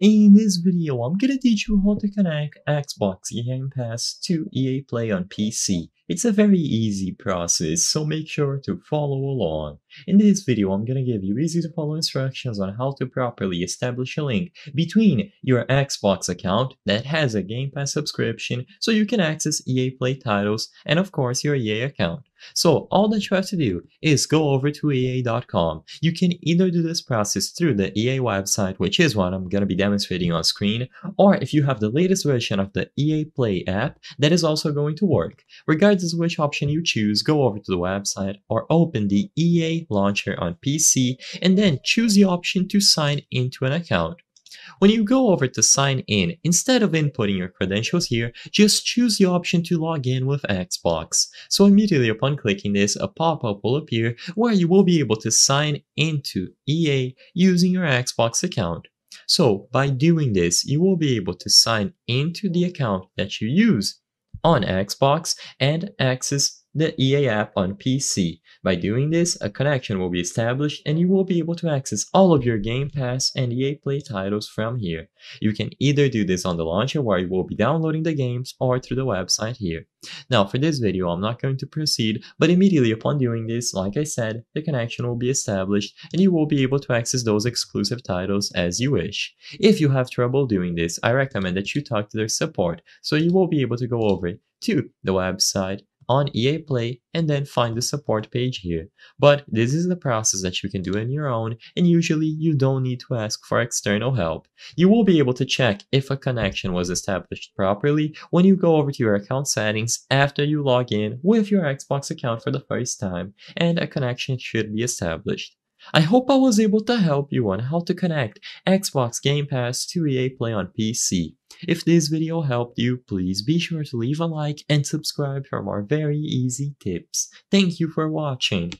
In this video, I'm gonna teach you how to connect Xbox Game Pass to EA Play on PC it's a very easy process, so make sure to follow along. In this video, I'm gonna give you easy to follow instructions on how to properly establish a link between your Xbox account that has a Game Pass subscription so you can access EA Play titles and of course your EA account. So all that you have to do is go over to EA.com. You can either do this process through the EA website, which is what I'm going to be demonstrating on screen, or if you have the latest version of the EA Play app, that is also going to work. Regardless Regardless which option you choose, go over to the website or open the EA launcher on PC and then choose the option to sign into an account. When you go over to sign in, instead of inputting your credentials here, just choose the option to log in with Xbox. So immediately upon clicking this, a pop-up will appear where you will be able to sign into EA using your Xbox account. So by doing this, you will be able to sign into the account that you use on Xbox and Axis the EA app on PC. By doing this, a connection will be established and you will be able to access all of your Game Pass and EA Play titles from here. You can either do this on the launcher where you will be downloading the games or through the website here. Now for this video I'm not going to proceed, but immediately upon doing this, like I said, the connection will be established and you will be able to access those exclusive titles as you wish. If you have trouble doing this, I recommend that you talk to their support so you will be able to go over to the website on EA Play and then find the support page here. But this is the process that you can do on your own and usually you don't need to ask for external help. You will be able to check if a connection was established properly when you go over to your account settings after you log in with your Xbox account for the first time and a connection should be established. I hope I was able to help you on how to connect Xbox Game Pass to EA Play on PC. If this video helped you, please be sure to leave a like and subscribe for more very easy tips. Thank you for watching.